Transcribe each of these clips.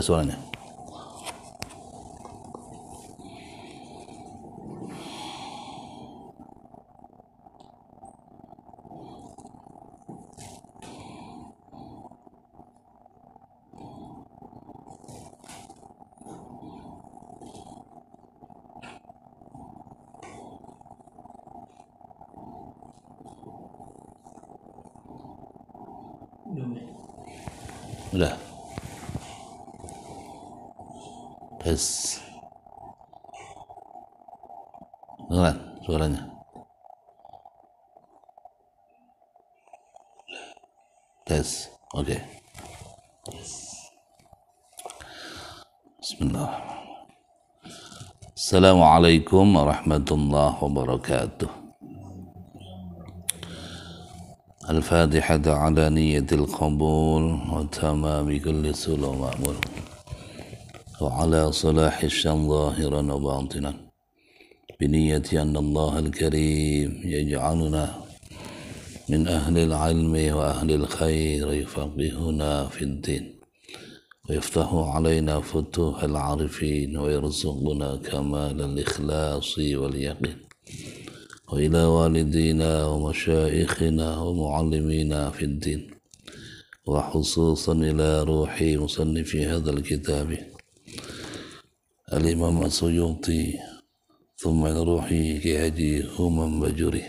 las السلام عليكم ورحمة الله وبركاته الفاتحة على نية القبول وتمام كل سلو مأمور وعلى صلاح الشام ظاهرا وباطنا بنية أن الله الكريم يجعلنا من أهل العلم وأهل الخير يفقهنا في الدين ويفتح علينا فتوح العارفين ويرزقنا كمال الإخلاص واليقين وإلى والدينا ومشائخنا ومعلمينا في الدين وخصوصا إلى روح مصنف هذا الكتاب الإمام السيوطي ثم إلى روح كهدي همم بجره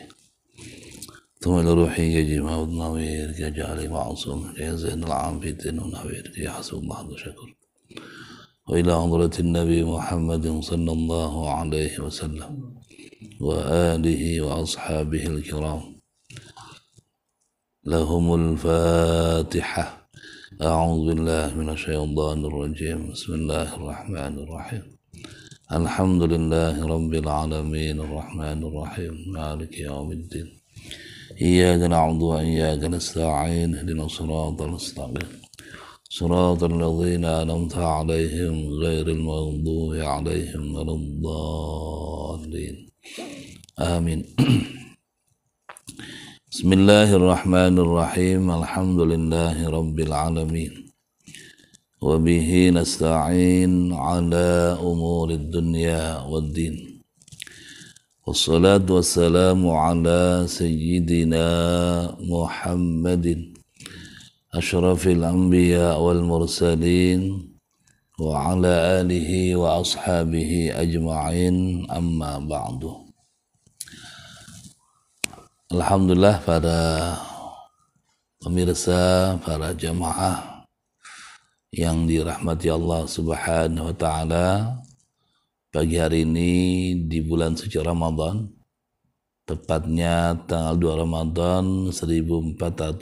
طول روحي يجي ما الله وير جعلي معصوم يا زين العام في الدين ونوير يا حسب الله وشكر وإلى حضرة النبي محمد صلى الله عليه وسلم وآله وأصحابه الكرام لهم الفاتحة أعوذ بالله من الشيطان الرجيم بسم الله الرحمن الرحيم الحمد لله رب العالمين الرحمن الرحيم مالك يوم الدين إياك نعبد وإياك نستعين اهدنا الصراط المستقيم صراط الذين أنعمت عليهم غير المغضوب عليهم ولا الضالين آمين بسم الله الرحمن الرحيم الحمد لله رب العالمين وبه نستعين على أمور الدنيا والدين والصلاة والسلام على سيدنا محمد أشرف الأنبياء والمرسلين وعلى آله وأصحابه أجمعين أما بعد لله para pemirsa, para jamaah yang dirahmati Allah Subhanahu wa taala. pagi hari ini di bulan suci Ramadan tepatnya tanggal 2 Ramadan 1443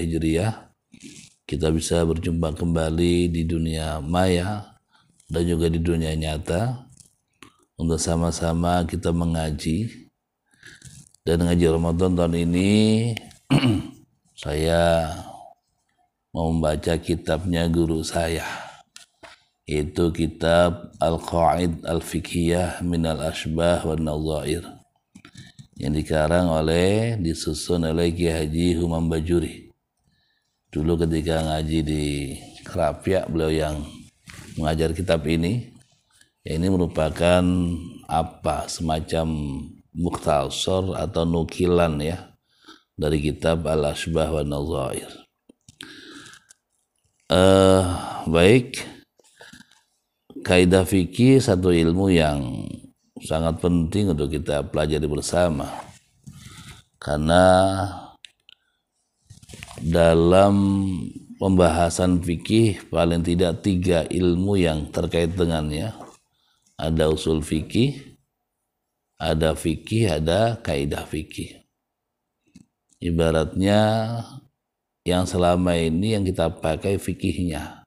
Hijriah kita bisa berjumpa kembali di dunia maya dan juga di dunia nyata untuk sama-sama kita mengaji dan ngaji Ramadan tahun ini saya mau membaca kitabnya guru saya itu kitab Al-Qaid Al-Fikhiyah min Al-Ashbah wa Nazair yang dikarang oleh disusun oleh Kiai Haji Humam Bajuri. Dulu ketika ngaji di Kerapia beliau yang mengajar kitab ini. Ya, ini merupakan apa semacam muktasar atau nukilan ya dari kitab Al-Ashbah wa Nazair. Uh, eh, baik, kaidah fikih satu ilmu yang sangat penting untuk kita pelajari bersama karena dalam pembahasan fikih paling tidak tiga ilmu yang terkait dengannya ada usul fikih ada fikih ada kaidah fikih ibaratnya yang selama ini yang kita pakai fikihnya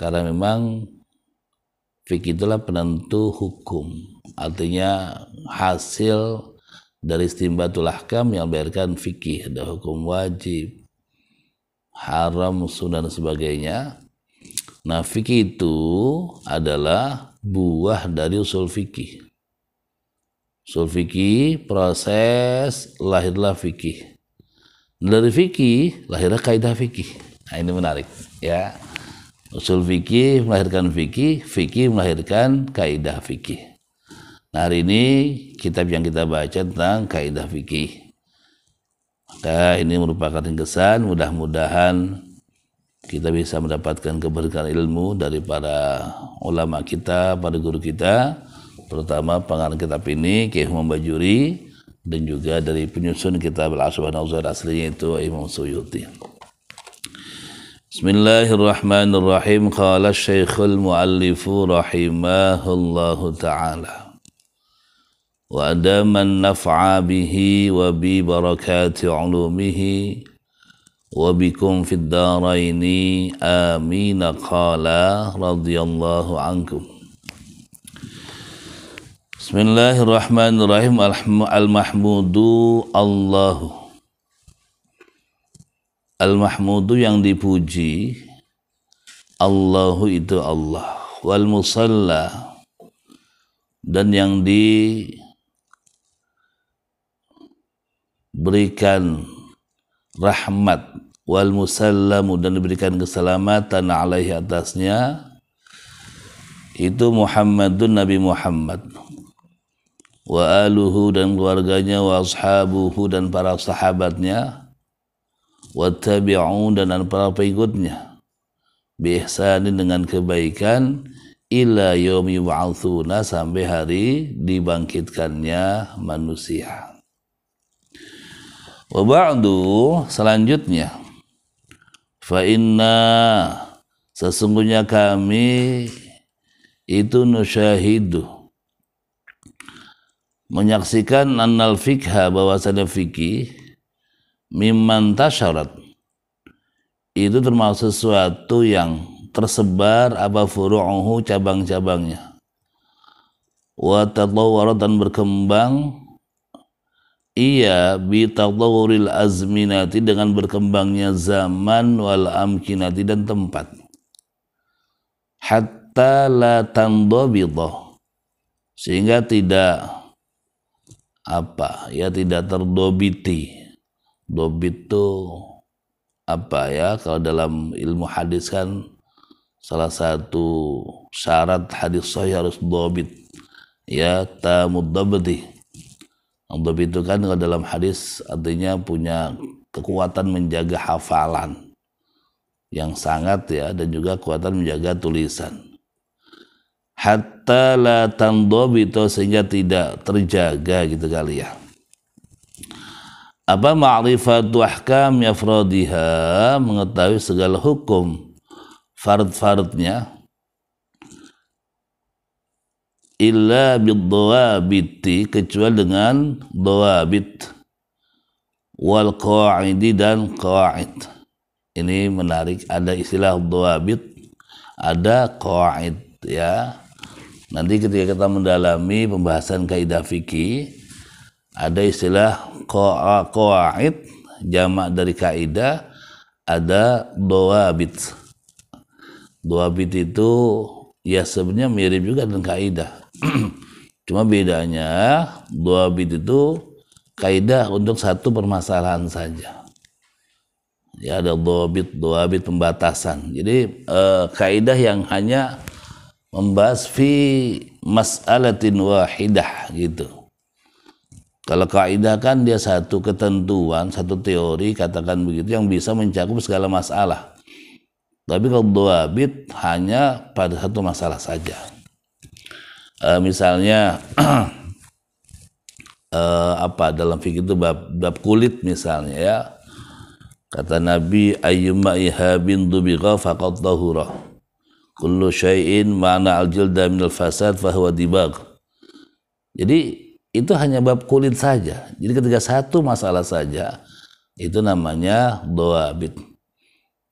karena memang Fikih itulah penentu hukum. Artinya hasil dari istimbatul ahkam yang melahirkan fikih ada hukum wajib haram sunnah dan sebagainya nah fikih itu adalah buah dari usul fikih usul fikih proses lahirlah fikih dari fikih lahirlah kaidah fikih nah, ini menarik ya Usul fikih melahirkan fikih, fikih melahirkan kaidah fikih. Nah, hari ini kitab yang kita baca tentang kaidah fikih. Maka ini merupakan ringkesan, mudah-mudahan kita bisa mendapatkan keberkahan ilmu dari para ulama kita, para guru kita, terutama pengarang kitab ini, Kiai Bajuri, dan juga dari penyusun kitab Al-Asbah Nauzar aslinya itu Imam Suyuti. بسم الله الرحمن الرحيم قال الشيخ المؤلف رحمه الله تعالى وأدام النفع به وببركات علومه وبكم في الدارين آمين قال رضي الله عنكم بسم الله الرحمن الرحيم المحمود الله Al-Mahmudu yang dipuji Allahu itu Allah wal musalla dan yang di berikan rahmat wal musallamu dan diberikan keselamatan alaihi atasnya itu Muhammadun Nabi Muhammad wa aluhu dan keluarganya wa ashabuhu dan para sahabatnya wattabi'u dan para pengikutnya bi dengan kebaikan ila yaumi ba'atsuna sampai hari dibangkitkannya manusia. Wa ba'du selanjutnya fa inna sesungguhnya kami itu nusyahidu menyaksikan annal fikha bahwasanya fikih miman tasyarat itu termasuk sesuatu yang tersebar apa furu'uhu cabang-cabangnya wa tatawwarat dan berkembang ia bi tatawuril azminati dengan berkembangnya zaman wal amkinati dan tempat hatta la tandobito sehingga tidak apa ya tidak terdobiti Dobit itu apa ya kalau dalam ilmu hadis kan salah satu syarat hadis sahih harus dobit ya tamud dobiti dobit itu kan kalau dalam hadis artinya punya kekuatan menjaga hafalan yang sangat ya dan juga kekuatan menjaga tulisan hatta la tandobito sehingga tidak terjaga gitu kali ya apa ma'rifatu ahkam yafradiha mengetahui segala hukum fard-fardnya illa bidawabiti kecuali dengan dawabit wal qaidi dan qaid ini menarik ada istilah dawabit ada qaid ya nanti ketika kita mendalami pembahasan kaidah fikih ada istilah qawaid jamak dari kaidah ada doabit doabit itu ya sebenarnya mirip juga dengan kaidah cuma bedanya doabit itu kaidah untuk satu permasalahan saja ya ada doabit doabit pembatasan jadi eh, kaidah yang hanya membahas fi mas'alatin wahidah gitu kalau kaidah kan dia satu ketentuan, satu teori, katakan begitu, yang bisa mencakup segala masalah. Tapi kalau bit hanya pada satu masalah saja. E, misalnya e, apa dalam fikih itu bab, bab kulit misalnya ya. Kata Nabi ayyuma ihabin dubiqa faqad tahura. Kullu syai'in ma'na al-jilda min fasad fahuwa dibag. Jadi itu hanya bab kulit saja. Jadi ketika satu masalah saja itu namanya doa bit.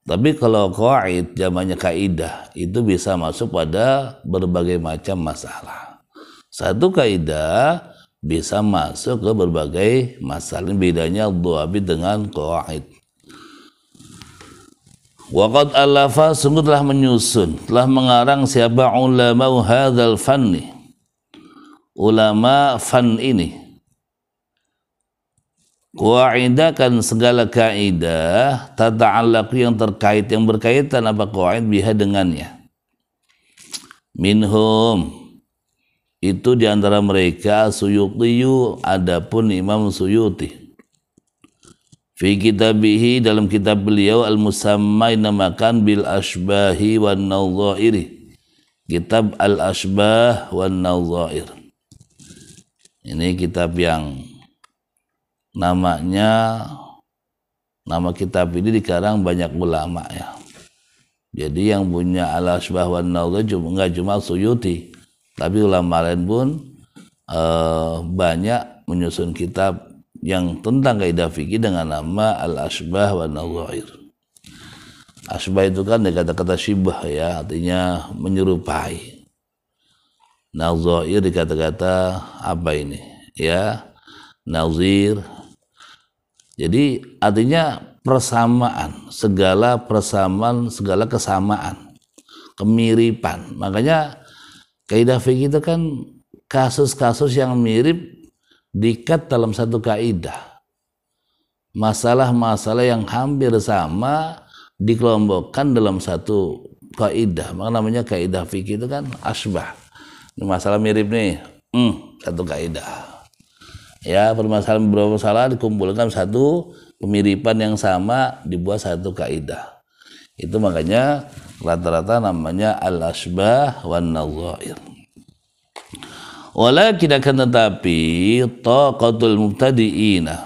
Tapi kalau qaid zamannya kaidah itu bisa masuk pada berbagai macam masalah. Satu kaidah bisa masuk ke berbagai masalah. Ini bedanya bit dengan qaid. Waqad alafa sungguh telah menyusun, telah mengarang siapa ulama hadzal fanni ulama fan ini Kaidah kan segala kaidah tata'allaqu yang terkait yang berkaitan apa qaid biha dengannya. Minhum itu diantara mereka Suyuti adapun Imam Suyuti fi kitabihi dalam kitab beliau al musamma namakan bil asbahi wan nadhairi kitab al asbah wan nadhair ini kitab yang namanya nama kitab ini dikarang banyak ulama ya. Jadi yang punya ala subah wa cuma nggak cuma suyuti, tapi ulama lain pun uh, banyak menyusun kitab yang tentang kaidah fikih dengan nama al asbah wa nawair. Asbah itu kan dari kata-kata syibah ya, artinya menyerupai. Nazair dikata kata apa ini? Ya, nazir. Jadi artinya persamaan, segala persamaan, segala kesamaan, kemiripan. Makanya kaidah fikih itu kan kasus-kasus yang mirip dikat dalam satu kaidah. Masalah-masalah yang hampir sama dikelompokkan dalam satu kaidah. Maka namanya kaidah fikih itu kan asbah. Ini masalah mirip nih. Hmm, satu kaidah. Ya, permasalahan beberapa masalah dikumpulkan satu kemiripan yang sama dibuat satu kaidah. Itu makanya rata-rata namanya al-asbah wan nazair. Walakin akan tetapi taqatul mubtadi'ina.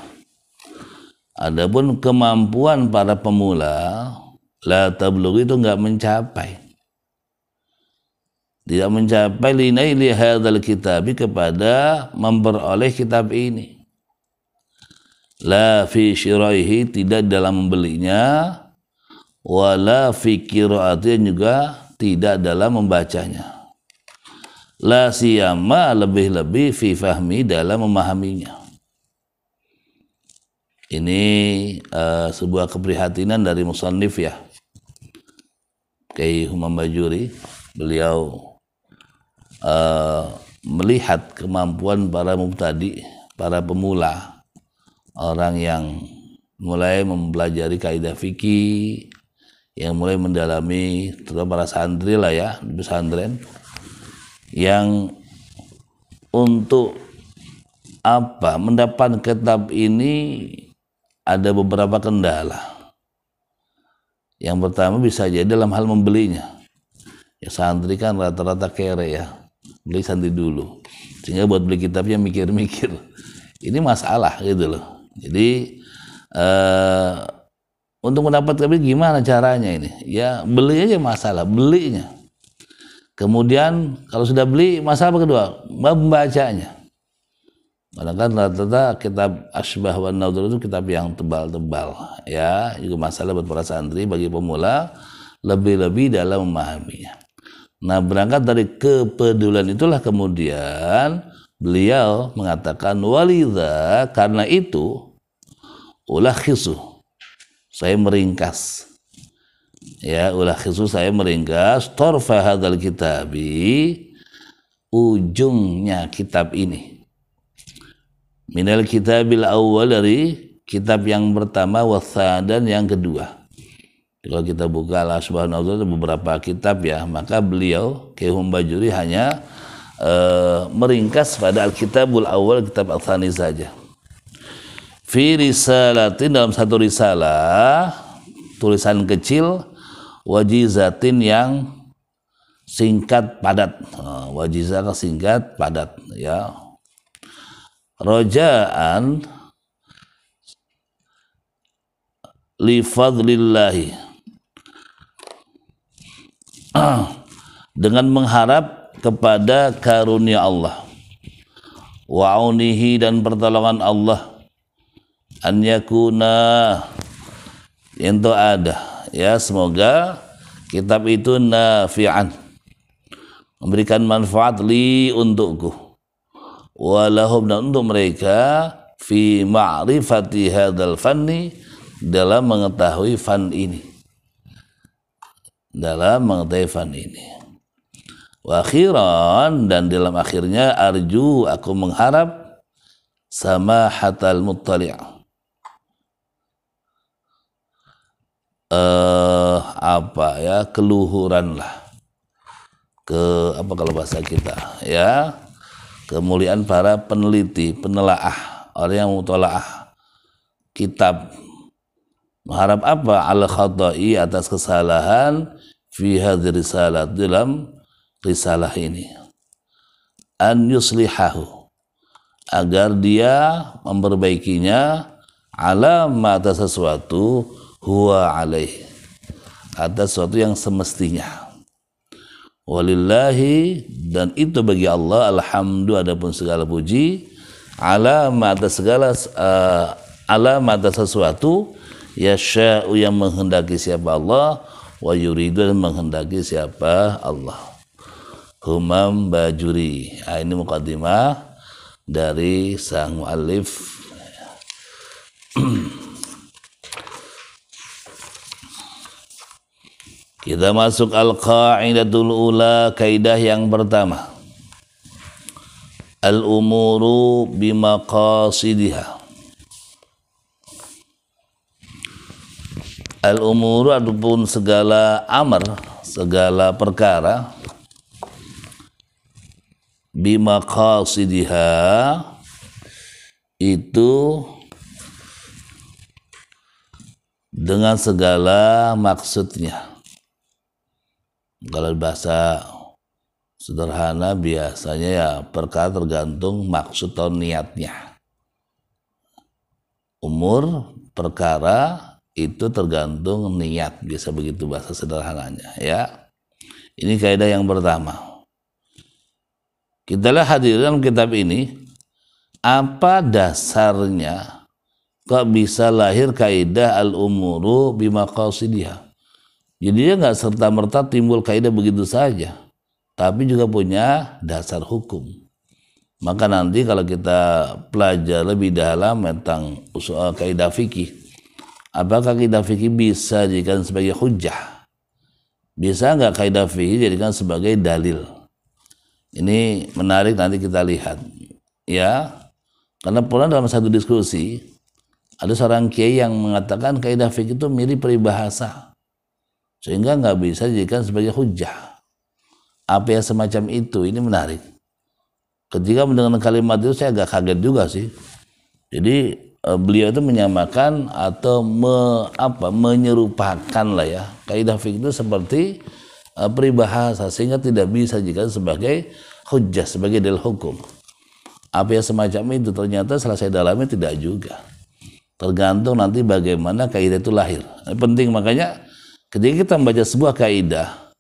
Adapun kemampuan para pemula la tablugh itu enggak mencapai tidak mencapai linai hadzal kitabi kepada memperoleh kitab ini la fi syiraihi tidak dalam membelinya wala fi qiraatihi juga tidak dalam membacanya la siyama lebih-lebih fi fahmi dalam memahaminya ini uh, sebuah keprihatinan dari musannif ya kayak Humam Bajuri beliau Eh, melihat kemampuan para mubtadi, para pemula, orang yang mulai mempelajari kaidah fikih, yang mulai mendalami terutama para santri lah ya di pesantren yang untuk apa mendapat kitab ini ada beberapa kendala yang pertama bisa jadi dalam hal membelinya ya santri kan rata-rata kere ya beli santri dulu sehingga buat beli kitabnya mikir-mikir ini masalah gitu loh jadi eh, untuk mendapat kabel gimana caranya ini ya beli aja masalah belinya kemudian kalau sudah beli masalah kedua membacanya karena kan rata-rata kitab Asbah wa Naudur itu kitab yang tebal-tebal. Ya, itu masalah buat para santri, bagi pemula, lebih-lebih dalam memahaminya. Nah berangkat dari kepedulian itulah kemudian beliau mengatakan walidah karena itu ulah khisuh saya meringkas ya ulah khisuh saya meringkas torfa hadal kitabi ujungnya kitab ini minal kitabil awal dari kitab yang pertama wasa dan yang kedua kalau kita buka al subhanahu wa beberapa kitab ya, maka beliau Kehum Bajuri hanya e, meringkas pada Alkitabul Awal Kitab Al-Thani saja. Fi risalatin dalam satu risalah tulisan kecil wajizatin yang singkat padat. Nah, wajizah singkat padat ya. Rojaan li fadlillahi Ah, dengan mengharap kepada karunia Allah wa'unihi dan pertolongan Allah an yakuna itu ada ya semoga kitab itu nafi'an memberikan manfaat li untukku walahum dan untuk mereka fi ma'rifati hadal fanni dalam mengetahui fan ini dalam mengdaifan ini. Wa akhiran dan dalam akhirnya arju aku mengharap sama hatal muttali' eh apa ya keluhuran lah ke apa kalau bahasa kita ya kemuliaan para peneliti penelaah orang yang mutolaah kitab Mengharap apa? Al khadai atas kesalahan fi hadhihi risalah dalam risalah ini. An yuslihahu agar dia memperbaikinya ala atas sesuatu huwa alaih atas sesuatu yang semestinya walillahi dan itu bagi Allah alhamdu adapun segala puji ala atas segala uh, ala atas sesuatu yasha'u yang menghendaki siapa Allah wa yuridu menghendaki siapa Allah humam bajuri nah, ini mukadimah dari sang mu'alif kita masuk al-qa'idatul ula kaidah yang pertama al-umuru bimaqasidihah al umur ataupun segala amar segala perkara bima qasidiha itu dengan segala maksudnya kalau bahasa sederhana biasanya ya perkara tergantung maksud atau niatnya umur perkara itu tergantung niat bisa begitu bahasa sederhananya ya ini kaidah yang pertama kita lihat hadir dalam kitab ini apa dasarnya kok bisa lahir kaidah al umuru bima qasidiha jadi dia nggak serta merta timbul kaidah begitu saja tapi juga punya dasar hukum maka nanti kalau kita pelajari lebih dalam tentang usul kaidah fikih Apakah kaidah fikih bisa dijadikan sebagai hujah? Bisa nggak kaidah fikih dijadikan sebagai dalil? Ini menarik nanti kita lihat. Ya, karena pula dalam satu diskusi ada seorang kiai yang mengatakan kaidah fikih itu mirip peribahasa, sehingga nggak bisa dijadikan sebagai hujah. Apa yang semacam itu ini menarik. Ketika mendengar kalimat itu saya agak kaget juga sih. Jadi Eh, beliau itu menyamakan atau me, apa menyerupakan lah ya kaidah fikih itu seperti uh, peribahasa sehingga tidak bisa jika sebagai hujah sebagai dalil hukum apa yang semacam itu ternyata setelah saya dalami tidak juga tergantung nanti bagaimana kaidah itu lahir ini penting makanya ketika kita membaca sebuah kaidah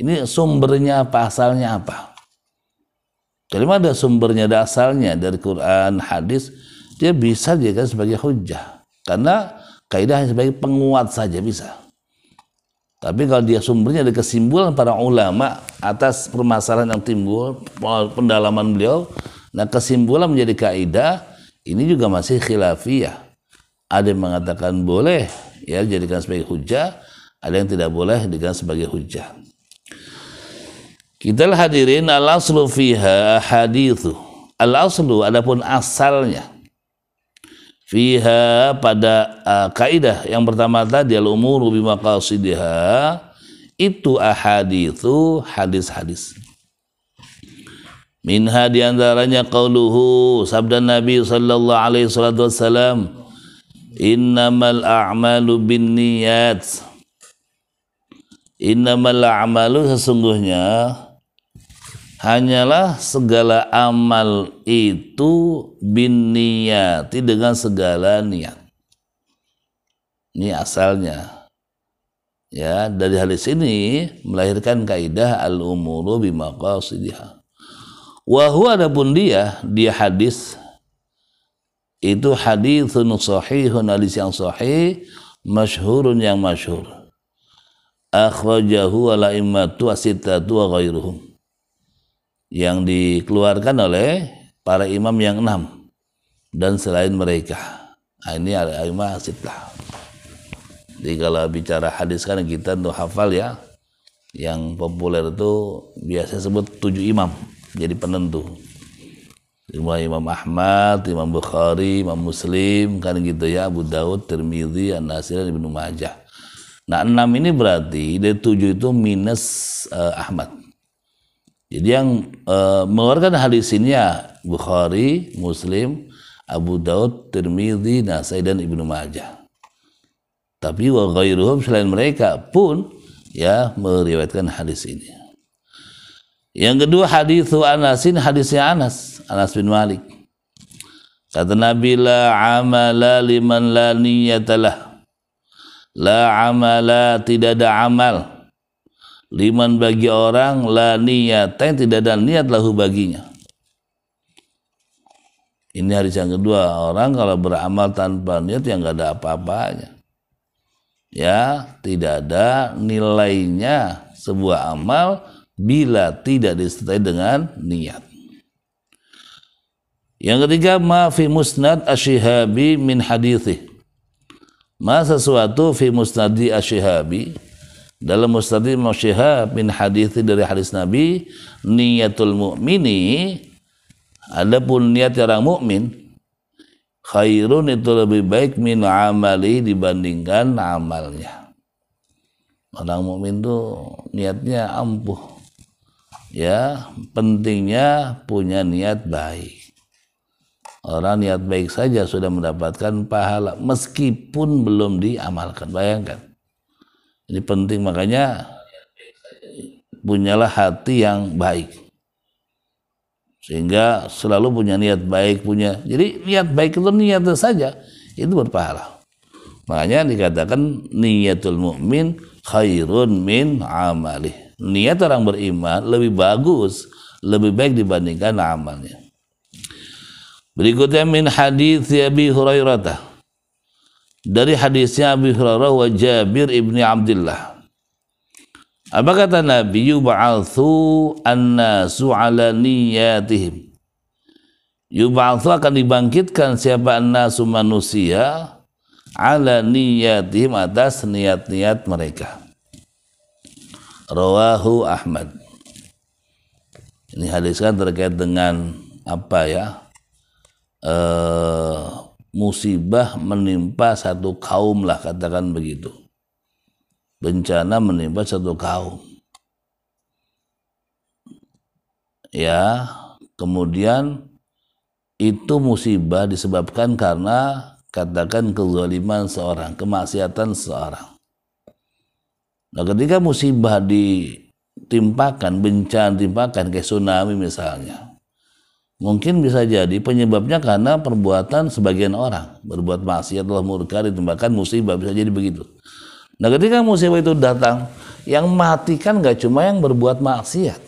ini sumbernya apa asalnya apa kalau ada sumbernya ada asalnya dari Quran hadis dia bisa dijadikan sebagai hujah karena kaidah sebagai penguat saja bisa tapi kalau dia sumbernya ada kesimpulan para ulama atas permasalahan yang timbul pendalaman beliau nah kesimpulan menjadi kaidah ini juga masih khilafiyah ada yang mengatakan boleh ya dijadikan sebagai hujah ada yang tidak boleh dijadikan sebagai hujah kita hadirin al aslu fiha hadithu al aslu adapun asalnya fiha pada uh, kaidah yang pertama tadi al umuru bi maqasidiha itu ahaditsu hadis-hadis minha di diantaranya qauluhu sabda Nabi sallallahu alaihi wasallam innamal a'malu binniyat innamal a'malu sesungguhnya hanyalah segala amal itu bin niyati dengan segala niat. Ini asalnya. Ya, dari hadis ini melahirkan kaidah al-umuru bimaqasidiha. Wa huwa adapun dia, dia hadis itu hadithun sahihun hadis yang sahih masyhurun yang masyhur akhrajahu ala immatu sita wa ghairuhum yang dikeluarkan oleh para imam yang enam dan selain mereka. Nah, ini ada imam sitlah. Jadi kalau bicara hadis kan kita untuk hafal ya. Yang populer itu biasa sebut tujuh imam jadi penentu. Imam Imam Ahmad, Imam Bukhari, Imam Muslim kan gitu ya Abu Daud, Tirmidzi, An-Nasir, Ibnu Majah. Nah enam ini berarti dari tujuh itu minus uh, Ahmad. Jadi yang e, mengeluarkan hadis ini ya Bukhari, Muslim, Abu Daud, Tirmidzi, Nasai dan Ibnu Majah. Tapi wa ghairuhum selain mereka pun ya meriwayatkan hadis ini. Yang kedua hadis Anasin hadisnya Anas, Anas bin Malik. Kata Nabi la amala liman la niyatalah. La amala tidak ada amal liman bagi orang la niyatain tidak ada niat lahu baginya ini hari yang kedua, orang kalau beramal tanpa niat yang nggak ada apa-apanya. Ya, tidak ada nilainya sebuah amal bila tidak disertai dengan niat. Yang ketiga, ma fi musnad ashihabi min hadithi, Ma sesuatu fi musnadi ashihabi dalam Mustadi Imam bin hadits dari hadis Nabi, niatul mukmini adapun niat orang mukmin khairun itu lebih baik min amali dibandingkan amalnya. Orang mukmin itu niatnya ampuh. Ya, pentingnya punya niat baik. Orang niat baik saja sudah mendapatkan pahala meskipun belum diamalkan. Bayangkan ini penting makanya punyalah hati yang baik. Sehingga selalu punya niat baik punya. Jadi niat baik itu niat saja itu berpahala. Makanya dikatakan niatul mukmin khairun min amali. Niat orang beriman lebih bagus, lebih baik dibandingkan amalnya. Berikutnya min hadis Abi Hurairah dari hadisnya Abi Hurairah wa Jabir ibni Abdullah. Apa kata Nabi? Yub'athu an-nasu ala niyatihim. Yub'athu akan dibangkitkan siapa an-nasu manusia ala niyatihim atas niat-niat mereka. Rawahu Ahmad. Ini hadis kan terkait dengan apa ya? Uh, musibah menimpa satu kaum lah katakan begitu. Bencana menimpa satu kaum. Ya, kemudian itu musibah disebabkan karena katakan kezaliman seorang, kemaksiatan seorang. Nah, ketika musibah ditimpakan, bencana ditimpakan kayak tsunami misalnya Mungkin bisa jadi penyebabnya karena perbuatan sebagian orang. Berbuat maksiat Allah murka ditembakkan musibah bisa jadi begitu. Nah ketika musibah itu datang, yang mati kan nggak cuma yang berbuat maksiat.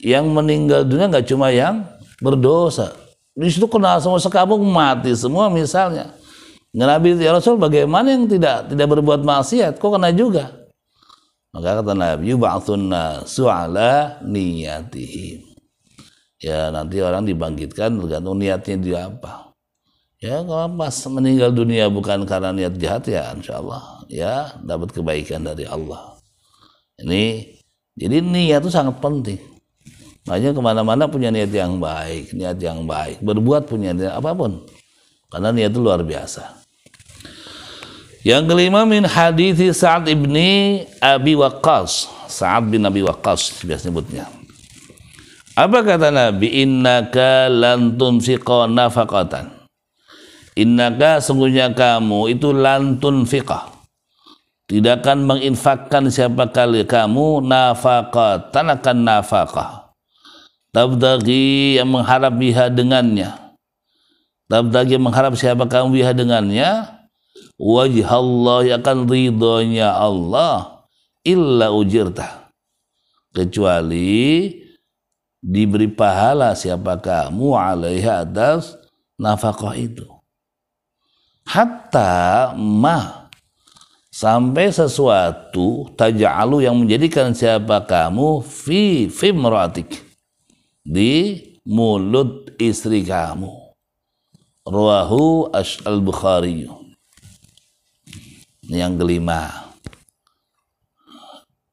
Yang meninggal dunia nggak cuma yang berdosa. Di situ kena semua sekabung mati semua misalnya. Nggak Nabi ya Rasul bagaimana yang tidak tidak berbuat maksiat kok kena juga. Maka kata Nabi, "Yub'atsunna su'ala niyatihim." ya nanti orang dibangkitkan tergantung niatnya dia apa ya kalau pas meninggal dunia bukan karena niat jahat ya insya Allah ya dapat kebaikan dari Allah ini jadi niat itu sangat penting makanya kemana-mana punya niat yang baik niat yang baik berbuat punya niat apapun karena niat itu luar biasa yang kelima min hadithi Sa'ad ibni Abi Waqqas Sa'ad bin Abi Waqqas biasa nyebutnya apa kata Nabi? Innaka lantun fiqa nafakatan. Innaka sungguhnya kamu itu lantun fiqa. Tidak akan menginfakkan siapa kali kamu nafakatan akan nafakah. Tabdagi yang mengharap biha dengannya. Tabdagi yang mengharap siapa kamu biha dengannya. Wajah Allah yang akan ridhonya Allah. Illa ujirta. Kecuali diberi pahala siapa kamu alaiha atas nafkah itu hatta ma sampai sesuatu taj'alu yang menjadikan siapa kamu fi fimratik di mulut istri kamu ruahu al bukhari yang kelima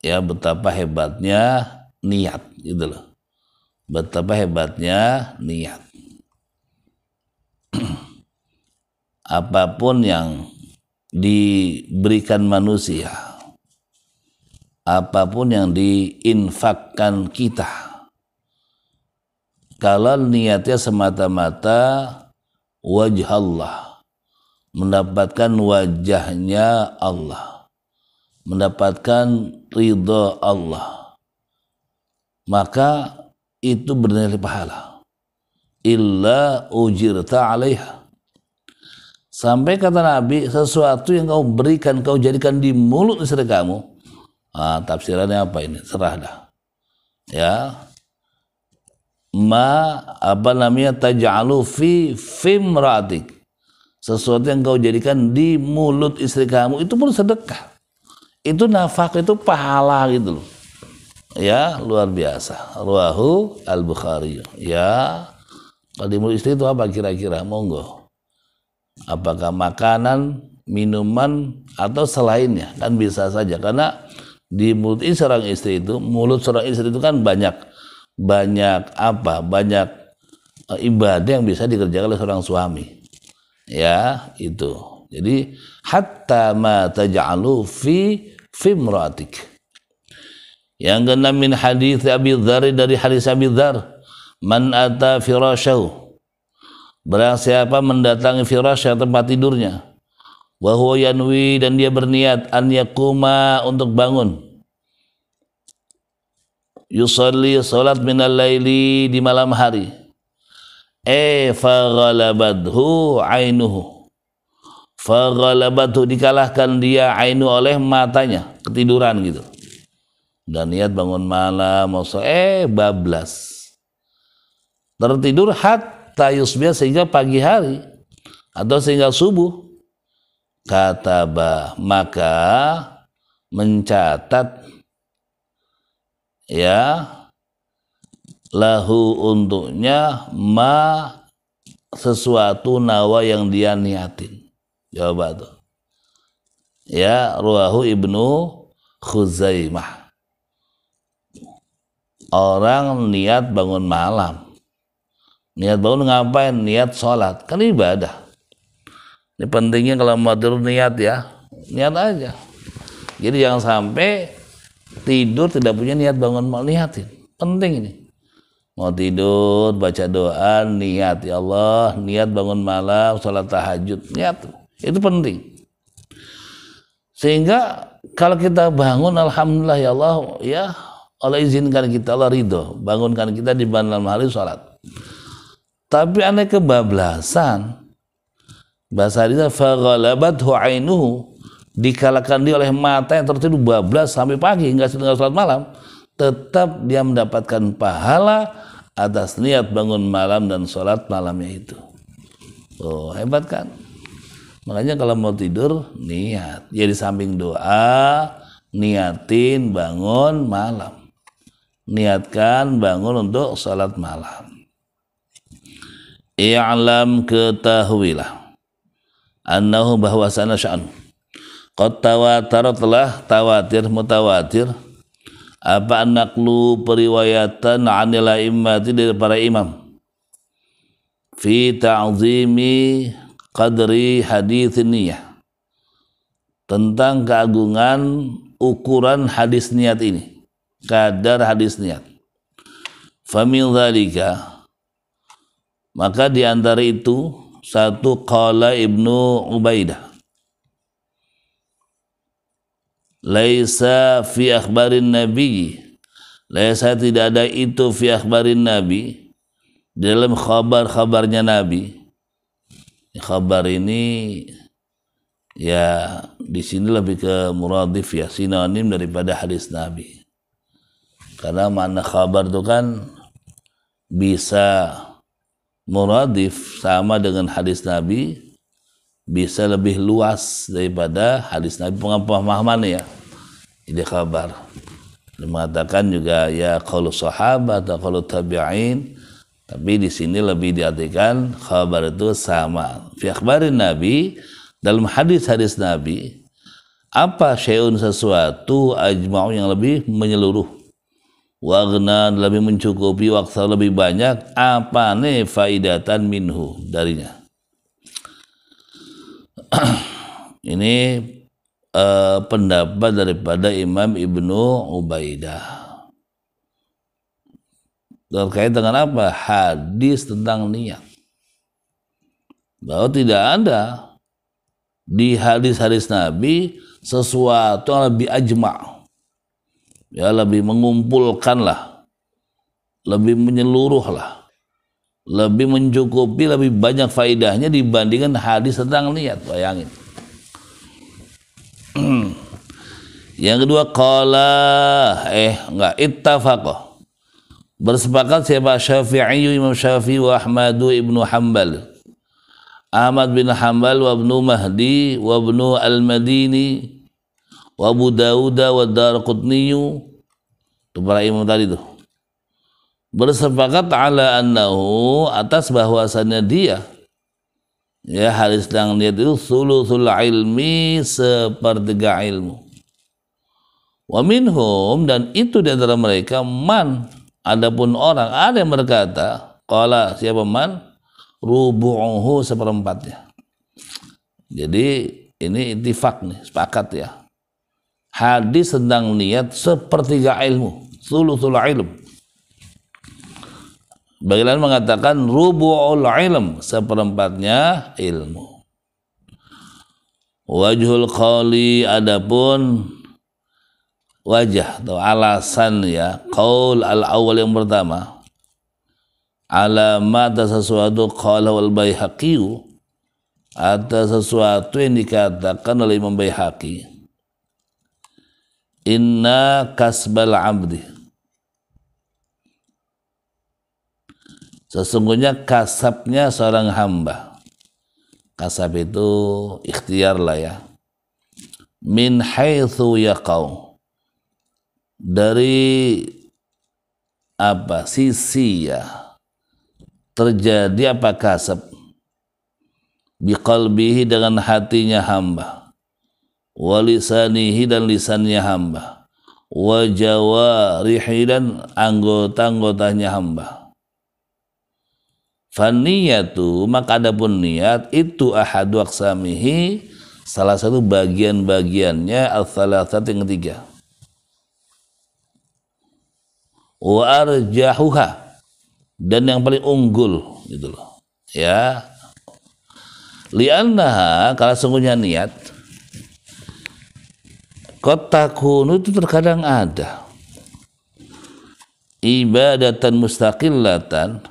ya betapa hebatnya niat gitu loh betapa hebatnya niat. Apapun yang diberikan manusia, apapun yang diinfakkan kita, kalau niatnya semata-mata wajah Allah, mendapatkan wajahnya Allah, mendapatkan ridha Allah, maka itu bernilai pahala illa ujirta alaiha sampai kata Nabi sesuatu yang kau berikan kau jadikan di mulut istri kamu ah, tafsirannya apa ini serah dah ya ma apa namanya taj'alu fi fimratik sesuatu yang kau jadikan di mulut istri kamu itu pun sedekah itu nafak itu pahala gitu loh ya luar biasa ruahu al bukhari ya kalau mulut istri itu apa kira-kira monggo apakah makanan minuman atau selainnya kan bisa saja karena di mulut seorang istri itu mulut seorang istri itu kan banyak banyak apa banyak e, ibadah yang bisa dikerjakan oleh seorang suami ya itu jadi hatta ma taj'alu fi fimratik yang keenam min hadis Abi Dzar dari hadis Abi Dzar, man ata firasyahu. Berang siapa mendatangi firasya tempat tidurnya, wa huwa yanwi dan dia berniat an yakuma untuk bangun. Yusalli salat minal laili di malam hari. eh faghalabadhu ainuhu. Faghalabadhu dikalahkan dia ainu oleh matanya, ketiduran gitu dan niat bangun malam, mau eh bablas. Tertidur hatta biasa sehingga pagi hari atau sehingga subuh. kata bah maka mencatat ya lahu untuknya ma sesuatu nawa yang dia niatin. jawab tuh. Ya, ruahu ibnu Khuzaimah orang niat bangun malam niat bangun ngapain niat sholat kan ibadah ini pentingnya kalau mau tidur niat ya niat aja jadi jangan sampai tidur tidak punya niat bangun malam niatin penting ini mau tidur baca doa niat ya Allah niat bangun malam sholat tahajud niat itu penting sehingga kalau kita bangun alhamdulillah ya Allah ya Allah izinkan kita, Allah ridho, bangunkan kita di malam hari sholat. Tapi aneh kebablasan, bahasa Arisa, faghalabathu ainuhu dikalahkan dia oleh mata yang tertidur bablas sampai pagi hingga setengah sholat malam tetap dia mendapatkan pahala atas niat bangun malam dan sholat malamnya itu oh hebat kan makanya kalau mau tidur niat Jadi samping doa niatin bangun malam niatkan bangun untuk salat malam i'lam ketahuilah annahu bahwasana sya'an qad tawatar telah tawatir mutawatir apa naklu periwayatan anil imati dari para imam fi ta'zimi qadri hadis niyah tentang keagungan ukuran hadis niat ini kadar hadis niat. Famil dzalika maka di antara itu satu qala Ibnu Ubaidah Laisa fi akhbarin nabi Laisa tidak ada itu fi akhbarin nabi dalam khabar-khabarnya nabi khabar ini ya di sini lebih ke muradif ya sinonim daripada hadis nabi karena makna khabar itu kan bisa muradif sama dengan hadis Nabi bisa lebih luas daripada hadis Nabi pemahamannya ya. Ini khabar Dia mengatakan juga ya kalau sahabat atau kalau tabi'in tapi di sini lebih diartikan khabar itu sama. Fi akhbarin Nabi dalam hadis-hadis Nabi apa syai'un sesuatu ajma'u yang lebih menyeluruh wagna lebih mencukupi waktu lebih banyak apa ne faidatan minhu darinya ini uh, pendapat daripada Imam Ibnu Ubaidah terkait dengan apa hadis tentang niat bahwa tidak ada di hadis-hadis Nabi sesuatu yang lebih ajma' ya lebih mengumpulkanlah lebih menyeluruhlah lebih mencukupi lebih banyak faidahnya dibandingkan hadis tentang niat bayangin yang kedua qala eh enggak ittafaqah bersepakat siapa Syafi'i Imam Syafi'i wa Ahmad Ibnu Hanbal Ahmad bin Hanbal wa Ibnu Mahdi wa Ibnu Al-Madini wa Abu Dawud wa Darqutni itu para imam tadi tuh bersepakat ala annahu atas bahwasannya dia ya hadis yang niat itu sulusul ilmi sepertiga ilmu wa minhum dan itu di antara mereka man adapun orang ada yang berkata qala siapa man rubu'uhu seperempatnya jadi ini intifak nih sepakat ya hadis sedang niat sepertiga ilmu, sulusul ilm. Bagian mengatakan rubu'ul ilm, seperempatnya ilmu. Wajhul qawli adapun wajah atau alasan ya, qaul al awal yang pertama. Alamat sesuatu qala wal bayhaqiyu atas sesuatu yang dikatakan oleh Imam Baihaqi inna kasbal abdi sesungguhnya kasabnya seorang hamba kasab itu ikhtiar lah ya min haithu yaqaw dari apa sisi ya terjadi apa kasab biqalbihi dengan hatinya hamba walisanihi dan lisannya hamba wajawarihi dan anggota-anggotanya hamba faniyatu maka adapun niat itu ahadu aksamihi salah satu bagian-bagiannya al-thalathati yang ketiga wa dan yang paling unggul gitu loh ya li'annaha kalau sungguhnya niat kota kunu itu terkadang ada ibadatan mustaqillatan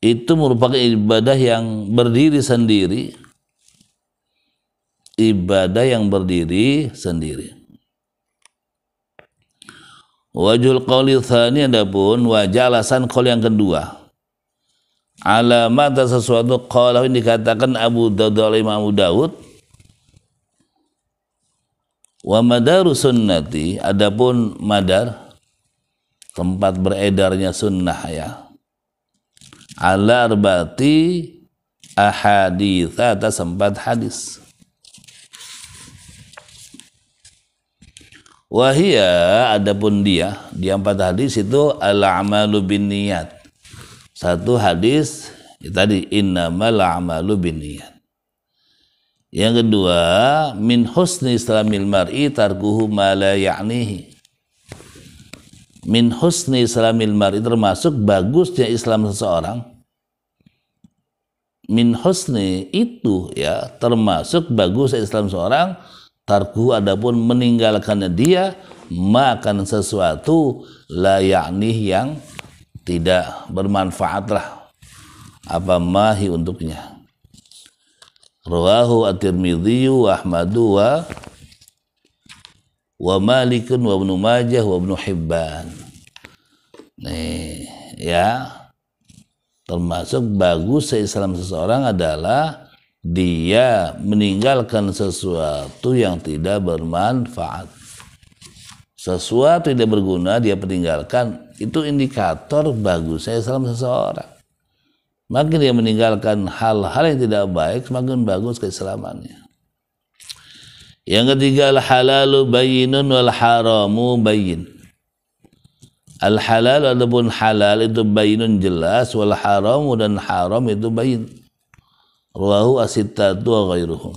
itu merupakan ibadah yang berdiri sendiri ibadah yang berdiri sendiri wajul qawli thani adapun wajalasan qawli yang kedua alamat sesuatu qawlahu dikatakan Abu Dawud Imam Abu Dawud Wa madaru sunnati, adapun madar, tempat beredarnya sunnah ya. Alarbati ahaditha atas empat hadis. Wahia adapun dia, di empat hadis itu al-amalu bin niat. Satu hadis ya tadi innamal amalu bin niat. Yang kedua, min husni islamil mar'i tarkuhu ma la ya'nihi. Min husni islamil mar'i termasuk bagusnya Islam seseorang. Min husni itu ya termasuk bagus Islam seseorang tarkuhu adapun meninggalkannya dia makan sesuatu la yang tidak bermanfaatlah apa mahi untuknya. Rawahu at-Tirmidzi wa Ahmad wa wa Malik wa Ibnu Majah wa Ibnu Hibban. Nih, ya. Termasuk bagus Islam seseorang adalah dia meninggalkan sesuatu yang tidak bermanfaat. Sesuatu yang tidak berguna dia meninggalkan itu indikator bagusnya Islam seseorang. Makin dia meninggalkan hal-hal yang tidak baik, semakin bagus keislamannya. Yang ketiga al-halalu bayinun wal haramu bayin. Al-halal pun halal itu bayinun jelas wal haramu dan haram itu bayin. Ruahu asittatu wa ghairuhum.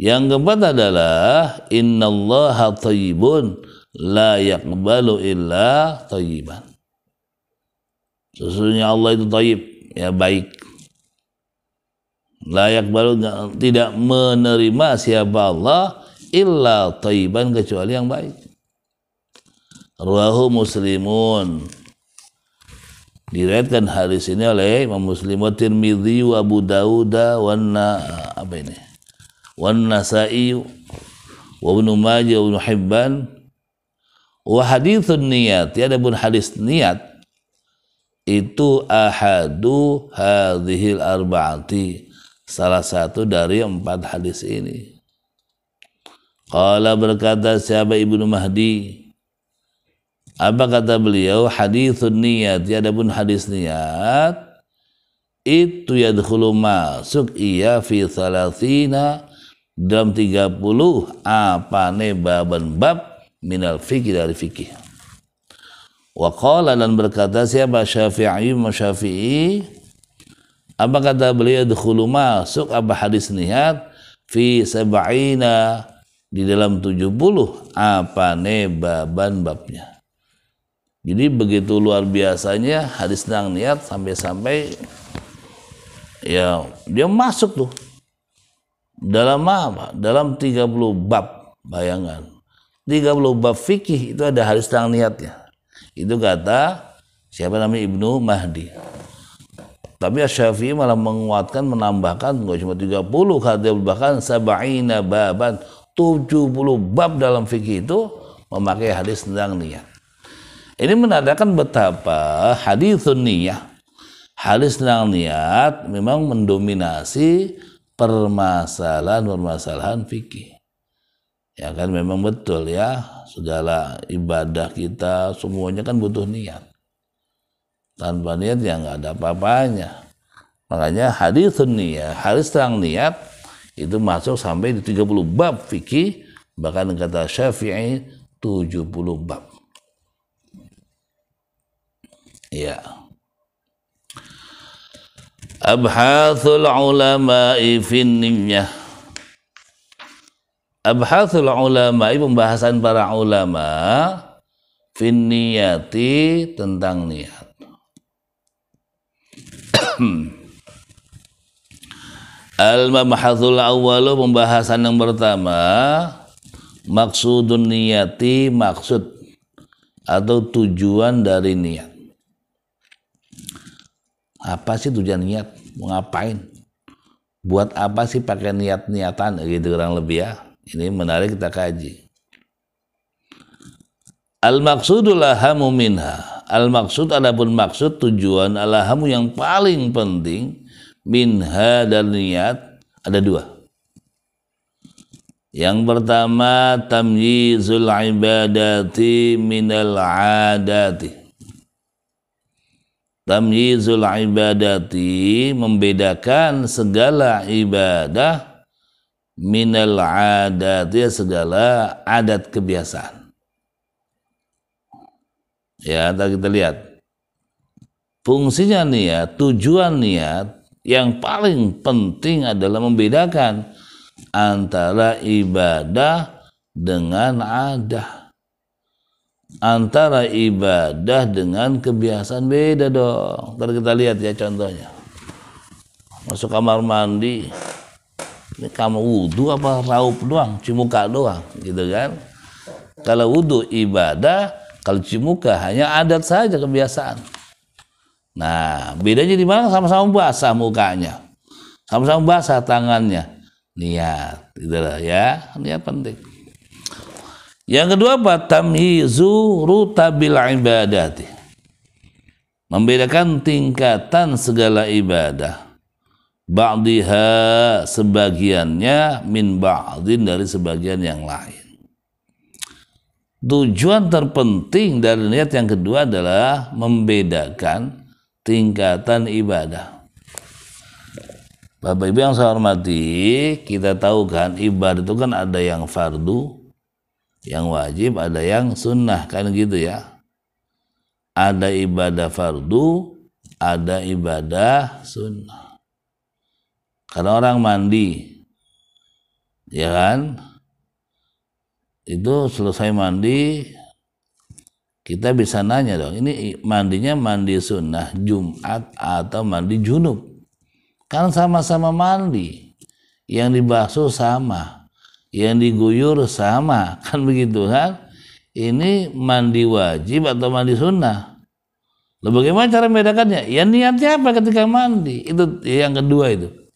Yang keempat adalah innallaha tayyibun la yaqbalu illa tayyiban. Sesungguhnya Allah itu taib, ya baik. Layak baru tidak menerima siapa Allah illa taiban kecuali yang baik. Ruahu muslimun. Diriatkan hadis ini oleh Imam Muslim wa Tirmidzi wa Abu Dawud wa apa ini? Wa Nasa'i wa Ibnu Majah wa Ibnu Hibban wa hadithun niyat. Ya, ada pun hadis niat itu ahadu hadhil arba'ati salah satu dari empat hadis ini Qala berkata siapa Ibnu Mahdi apa kata beliau hadithun niyat adapun hadis niat itu yadkhulu masuk iya fi thalathina dalam 30 apa ne baban bab minal fikih dari fikih Wakola dan berkata siapa Syafi'i Syafi'i apa kata beliau dkhulu masuk apa hadis niat fi sab'ina di dalam tujuh puluh apa ne baban babnya. Jadi begitu luar biasanya hadis nang niat sampai-sampai ya dia masuk tuh dalam apa? Dalam tiga puluh bab bayangan. tiga puluh bab fikih itu ada hadis nang niatnya itu kata siapa namanya Ibnu Mahdi. Tapi Syafi'i malah menguatkan menambahkan enggak cuma 30 kata bahkan sabaina baban 70 bab dalam fikih itu memakai hadis tentang niat. Ini menandakan betapa hadis niat hadis tentang niat memang mendominasi permasalahan-permasalahan fikih. Ya kan memang betul ya segala ibadah kita semuanya kan butuh niat tanpa niat ya nggak ada apa-apanya makanya hadis niat hadis tentang niat itu masuk sampai di 30 bab fikih bahkan kata Syafi'i 70 bab ya abhathul ulama'i finniyah abhathul ulama pembahasan para ulama fin niyati tentang niat al mabhathul awwalu pembahasan yang pertama maksudun niyati maksud atau tujuan dari niat apa sih tujuan niat mau ngapain buat apa sih pakai niat niatan gitu kurang lebih ya ini menarik kita kaji. Al-maqsudul ahamu minha. Al-maqsud adapun maksud tujuan al-ahamu yang paling penting minha dan niat ada dua. Yang pertama tamyizul ibadati minal adati. Tamyizul ibadati membedakan segala ibadah minal adat ya segala adat kebiasaan. Ya, kita lihat. Fungsinya nih ya tujuan niat yang paling penting adalah membedakan antara ibadah dengan adah. Antara ibadah dengan kebiasaan beda dong. Ntar kita lihat ya contohnya. Masuk kamar mandi, ini kamu wudhu apa raup doang cimuka doang gitu kan kalau wudhu ibadah kalau cimuka hanya adat saja kebiasaan nah bedanya di mana sama-sama basah mukanya sama-sama basah tangannya niat gitu lah ya niat penting yang kedua apa ruta rutabil ibadati membedakan tingkatan segala ibadah ba'diha sebagiannya min ba'din dari sebagian yang lain tujuan terpenting dari niat yang kedua adalah membedakan tingkatan ibadah. Bapak Ibu yang saya hormati, kita tahu kan ibadah itu kan ada yang fardu, yang wajib, ada yang sunnah kan gitu ya. Ada ibadah fardu, ada ibadah sunnah. Karena orang mandi, ya kan? Itu selesai mandi, kita bisa nanya dong, ini mandinya mandi sunnah Jumat atau mandi junub? Kan sama-sama mandi, yang dibasuh sama, yang diguyur sama, kan begitu kan? Ini mandi wajib atau mandi sunnah? Lalu bagaimana cara membedakannya? Ya niatnya apa ketika mandi? Itu yang kedua itu.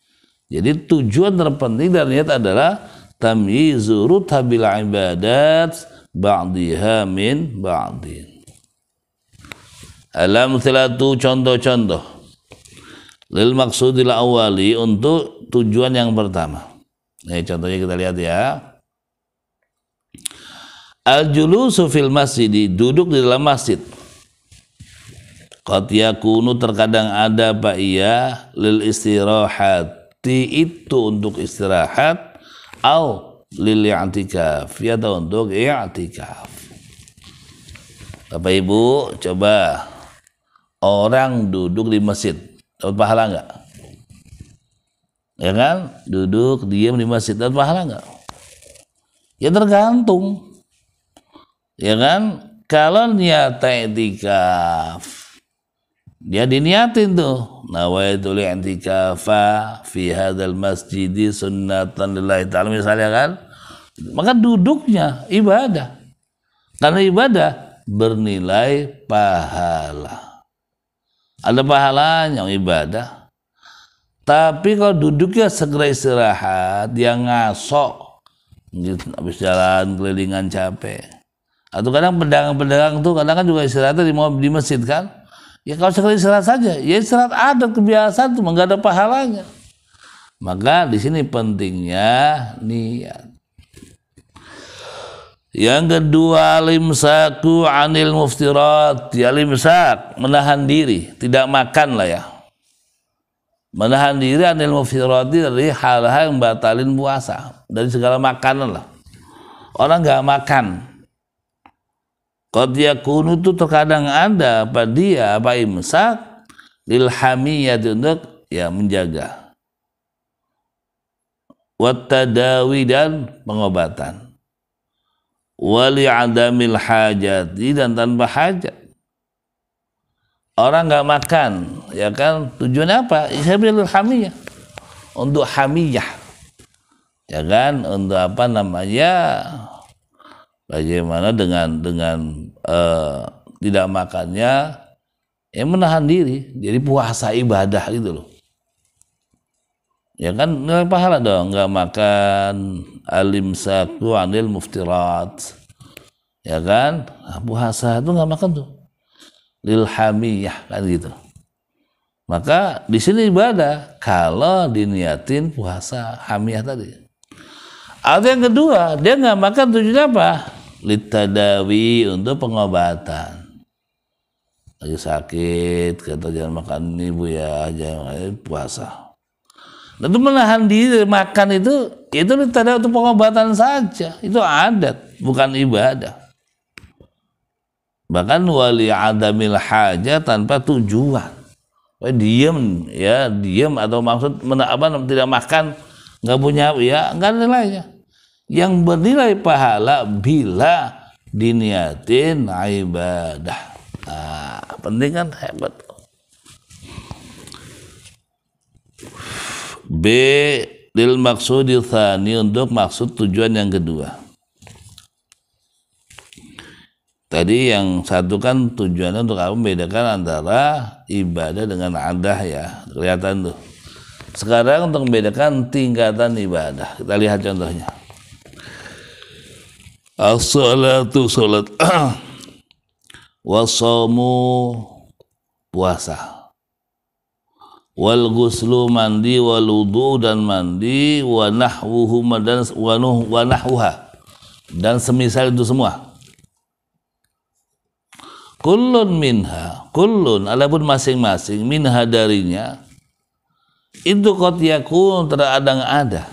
Jadi tujuan terpenting dari niat adalah tamyizu rutabil ibadat ba'diha min ba'din. Alam silatu contoh-contoh. Lil maksudil awali untuk tujuan yang pertama. Nih contohnya kita lihat ya. Al-julusu fil masjid, duduk di dalam masjid. Qad yakunu terkadang ada pak iya lil istirahat di itu untuk istirahat au lil i'tikaf ya untuk antikaf. Bapak Ibu coba orang duduk di masjid dapat pahala nggak ya kan duduk diam di masjid dapat pahala nggak ya tergantung ya kan kalau niat i'tikaf dia diniatin tuh. Nawaitul i'tikafa fi hadzal masjid sunnatan lillahi ta'ala misalnya kan. Maka duduknya ibadah. Karena ibadah bernilai pahala. Ada pahalanya ibadah. Tapi kalau duduknya segera istirahat, dia ngasok. Gitu, habis jalan kelilingan capek. Atau kadang pedagang-pedagang tuh kadang kan juga istirahat di, di masjid kan Ya kalau sekali istirahat saja, ya istirahat ada kebiasaan tuh, nggak ada pahalanya. Maka di sini pentingnya niat. Yang kedua limsaku anil muftirat ya limsak menahan diri tidak makan lah ya menahan diri anil muftirat dari hal-hal yang batalin puasa dari segala makanan lah orang nggak makan Qad kunu itu terkadang ada apa dia apa imsak lil hamiyati untuk ya menjaga. Wattadawi dan pengobatan. Wali adamil hajati dan tanpa hajat. Orang nggak makan, ya kan? Tujuannya apa? Isyabil hamiyah. Untuk hamiyah. Ya kan? Untuk apa namanya? Bagaimana dengan dengan uh, tidak makannya ya menahan diri. Jadi puasa ibadah gitu loh. Ya kan nilai pahala dong, nggak makan alim saku anil muftirat. Ya kan? Nah, puasa itu nggak makan tuh. Lil hamiyah kan gitu. Maka di sini ibadah kalau diniatin puasa hamiyah tadi. Atau yang kedua, dia nggak makan tujuannya apa? litadawi untuk pengobatan lagi sakit kata jangan makan ini bu ya jangan eh, puasa lalu nah, menahan diri makan itu itu litadawi untuk pengobatan saja itu adat bukan ibadah bahkan wali adamil haja tanpa tujuan oh, diam ya diam atau maksud mena, apa tidak makan nggak punya ya nggak ada nilainya yang bernilai pahala bila diniatin ibadah. Nah, penting kan hebat. B lil maksud thani untuk maksud tujuan yang kedua. Tadi yang satu kan tujuannya untuk apa? Membedakan antara ibadah dengan adah ya. Kelihatan tuh. Sekarang untuk membedakan tingkatan ibadah. Kita lihat contohnya. As-salatu salat. Wasamu puasa. Wal ghuslu mandi wal wudu dan mandi wa nahwuhu dan wa wa nahwuha. Dan semisal itu semua. Kullun minha, kullun adapun masing-masing minha darinya itu kot yakun terkadang ada.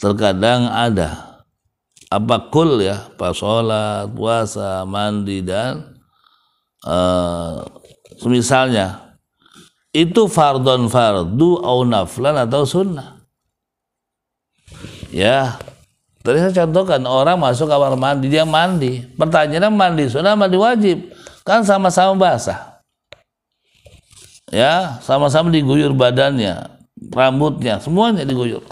Terkadang ada apa kul ya sholat puasa mandi dan uh, semisalnya itu fardon fardu au naflan atau sunnah ya tadi saya contohkan orang masuk kamar mandi dia mandi pertanyaannya mandi sunnah mandi wajib kan sama-sama basah ya sama-sama diguyur badannya rambutnya semuanya diguyur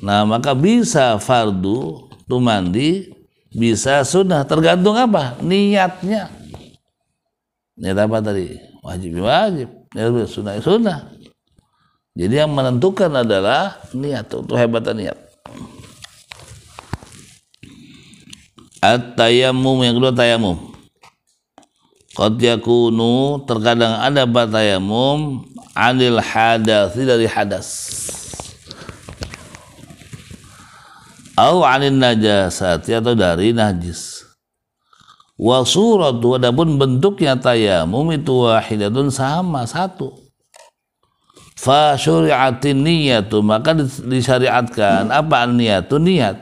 nah maka bisa fardu tuh mandi bisa sunnah tergantung apa niatnya niat ya, apa tadi wajib wajib niat ya, sunnah sunnah jadi yang menentukan adalah niat untuk hebatan niat at tayamum yang kedua tayamum Qad yakunu terkadang ada batayamum anil hadas dari hadas au anin najasati atau dari najis wa suratu adapun bentuknya tayamum itu wahidatun sama satu fa syuri'atin niyatu maka disyariatkan apa niyatu niat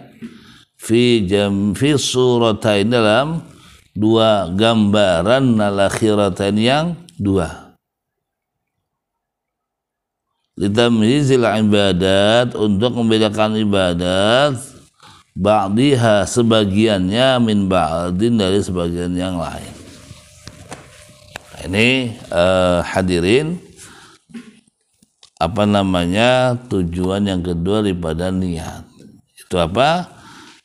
fi jam fi suratain dalam dua gambaran al yang dua litamyizil ibadat untuk membedakan ibadat ba'diha sebagiannya min ba'din dari sebagian yang lain nah, ini eh, hadirin apa namanya tujuan yang kedua daripada niat itu apa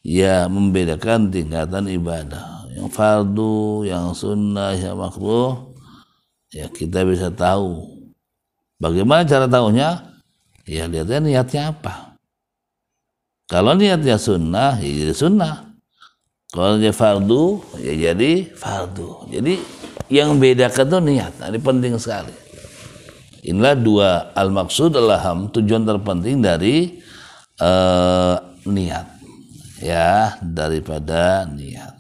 ya membedakan tingkatan ibadah yang fardu yang sunnah yang makruh ya kita bisa tahu bagaimana cara tahunya ya lihatnya niatnya apa kalau niatnya sunnah, ya jadi sunnah. Kalau dia fardu, ya jadi fardu. Jadi yang bedakan tuh niat. Nah, ini penting sekali. Inilah dua al-maksud al-laham, tujuan terpenting dari uh, niat. Ya, daripada niat.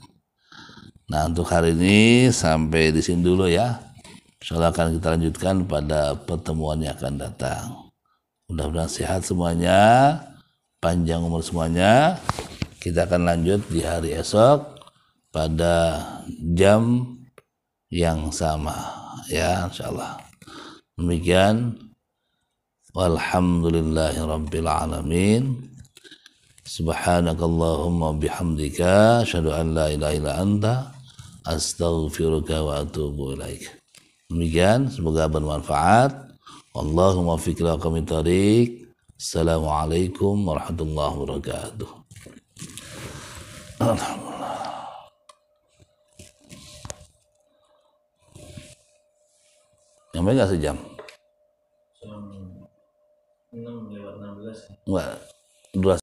Nah, untuk hari ini sampai di sini dulu ya. Insyaallah akan kita lanjutkan pada pertemuan yang akan datang. Mudah-mudahan sehat semuanya panjang umur semuanya. Kita akan lanjut di hari esok pada jam yang sama ya insya Allah. Demikian walhamdulillahirabbil alamin. Subhanakallahumma bihamdika Asyadu an la ilaha illa anta astaghfiruka wa atubu ilaika. Demikian semoga bermanfaat. Allahumma fikra kami tarik. Assalamualaikum warahmatullahi wabarakatuh. Alhamdulillah. Yang nggak sejam? Enam lewat enam belas. Enggak, dua